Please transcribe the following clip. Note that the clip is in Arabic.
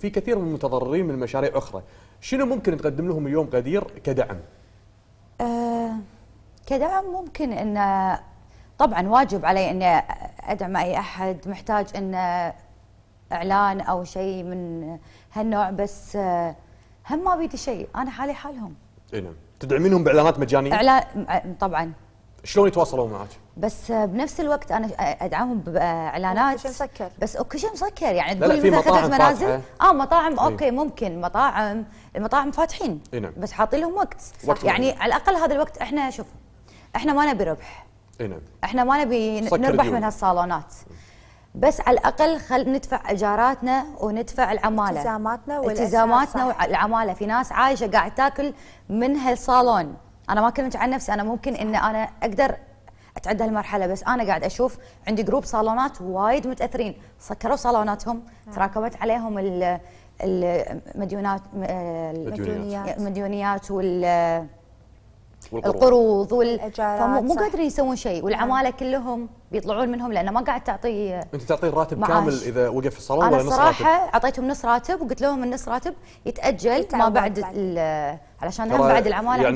في كثير من المتضررين من مشاريع أخرى شنو ممكن تقدم لهم اليوم قدير كدعم؟ أه كدعم ممكن أن طبعا واجب علي أن أدعم أي أحد محتاج أن إعلان أو شيء من هالنوع بس آه، هم ما بيدي شيء أنا حالي حالهم نعم تدعمينهم بإعلانات مجانية؟ إعلان طبعا شلون يتواصلون معك؟ بس بنفس الوقت انا ادعمهم باعلانات كشك مسكر بس اوكي مسكر يعني تقول لي مثلا منازل فاتحة. اه مطاعم إيه. اوكي ممكن مطاعم المطاعم فاتحين إيه نعم. بس حاطين لهم وقت, وقت يعني على الاقل هذا الوقت احنا شوف احنا ما نبي ربح إيه نعم. احنا ما نبي نربح من هالصالونات بس على الاقل خل ندفع ايجاراتنا وندفع العماله التزاماتنا التزاماتنا والعماله في ناس عايشه قاعد تاكل من هالصالون انا ما كلمت عن نفسي انا ممكن ان انا اقدر تعد هالمرحله بس انا قاعد اشوف عندي جروب صالونات وايد متاثرين سكروا صالوناتهم نعم. تراكمت عليهم المديونات آه، المديونيات المديونيات وال القروض وال... فمو قادرين يسوون شيء والعماله نعم. كلهم بيطلعون منهم لانه ما قاعد تعطي انت تعطيه الراتب معاش. كامل اذا وقف الصالون ولا نص راتب؟ انا اعطيتهم نص راتب وقلت لهم النص راتب يتاجل ما بعد, بعد. علشان هم بعد العماله يعني